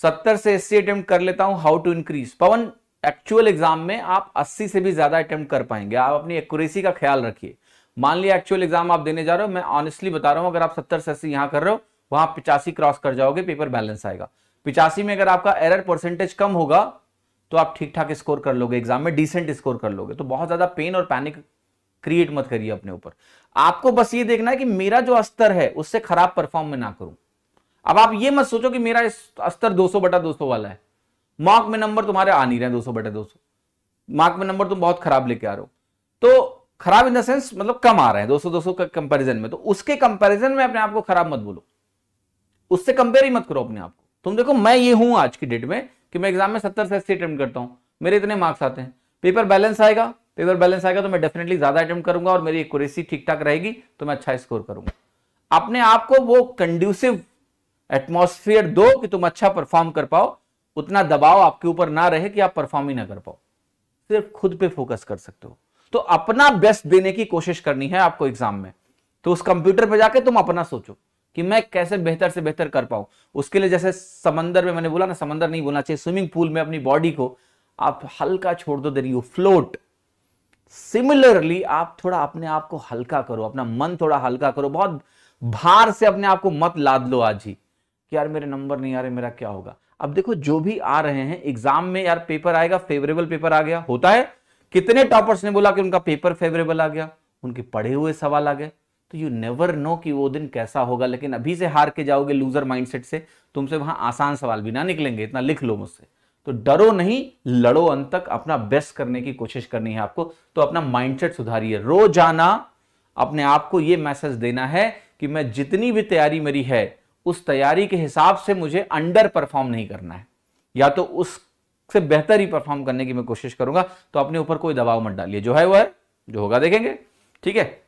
सत्तर से अस्सी अटेम्प्ट कर लेता हूं हाउ टू इंक्रीज पवन एक्चुअल एग्जाम में आप अस्सी से भी ज्यादा अटेम्प्ट कर पाएंगे आप अपनी एक्यूरेसी का ख्याल रखिए मान लिया एक्चुअल एग्जाम आप देने जा रहे हो मैं ऑनेस्टली बता रहा हूं अगर आप सत्तर से अस्सी यहां कर रहे हो वहां पिचासी क्रॉस कर जाओगे पेपर बैलेंस आएगा पिचासी में अगर आपका एरर परसेंटेज कम होगा तो आप ठीक ठाक स्कोर कर लोगे एग्जाम में डिसेंट स्कोर कर लोगे तो बहुत ज्यादा पेन और पैनिक क्रिएट मत करिए अपने ऊपर आपको बस ये देखना है कि मेरा जो स्तर है उससे खराब परफॉर्म में ना करूं अब आप ये मत सोचो कि मेरा स्तर 200 बटा दो वाला है मार्क में नंबर तुम्हारे आ नहीं रहे 200 बटा दो मार्क में नंबर तुम बहुत खराब लेके आ रहे हो तो खराब इन द सेंस मतलब कम आ रहे हैं 200 200 का कंपैरिजन में तो उसके कंपैरिजन में अपने आप को खराब मत बोलो उससे कंपेयर ही मत करो अपने आप को तुम देखो मैं ये हूं आज की डेट में कि मैं एग्जाम में सत्तर से अस्सी अटेम्प्ट करता हूँ मेरे इतने मार्क्स आते हैं पेपर बैलेंस आएगा पेपर बैलेंस आएगा तो मैं डेफिनेटली ज्यादा अटेम्प्ट करूंगा और मेरी एक ठीक ठाक रहेगी तो मैं अच्छा स्कोर करूंगा अपने आप को वो कंड्यूसिव एटमोसफियर दो कि तुम अच्छा परफॉर्म कर पाओ उतना दबाव आपके ऊपर ना रहे कि आप परफॉर्म ही ना कर पाओ सिर्फ खुद पे फोकस कर सकते हो तो अपना बेस्ट देने की कोशिश करनी है आपको एग्जाम में तो उस कंप्यूटर पर जाके तुम अपना सोचो कि मैं कैसे बेहतर से बेहतर कर पाऊं उसके लिए जैसे समंदर में मैंने बोला ना समंदर नहीं बोलना चाहिए स्विमिंग पूल में अपनी बॉडी को आप हल्का छोड़ दो देर यू फ्लोट सिमिलरली आप थोड़ा अपने आप को हल्का करो अपना मन थोड़ा हल्का करो बहुत भार से अपने आप को मत लाद लो आज ही कि यार मेरे नंबर नहीं आ रहे मेरा क्या होगा अब देखो जो भी आ रहे हैं एग्जाम में यार पेपर आएगा फेवरेबल पेपर आ गया होता है कितने टॉपर्स ने बोला कि उनका पेपर फेवरेबल आ गया उनके पढ़े हुए सवाल आ गए तो यू नेवर नो कि वो दिन कैसा होगा लेकिन अभी से हार के जाओगे लूजर माइंडसेट से तुमसे वहां आसान सवाल भी ना निकलेंगे इतना लिख लो मुझसे तो डरो नहीं लड़ो अंत तक अपना बेस्ट करने की कोशिश करनी है आपको तो अपना माइंडसेट सुधारिए रोजाना अपने आप को यह मैसेज देना है कि मैं जितनी भी तैयारी मेरी है उस तैयारी के हिसाब से मुझे अंडर परफॉर्म नहीं करना है या तो उससे बेहतर ही परफॉर्म करने की मैं कोशिश करूंगा तो अपने ऊपर कोई दबाव मत डालिए जो है वो है जो होगा देखेंगे ठीक है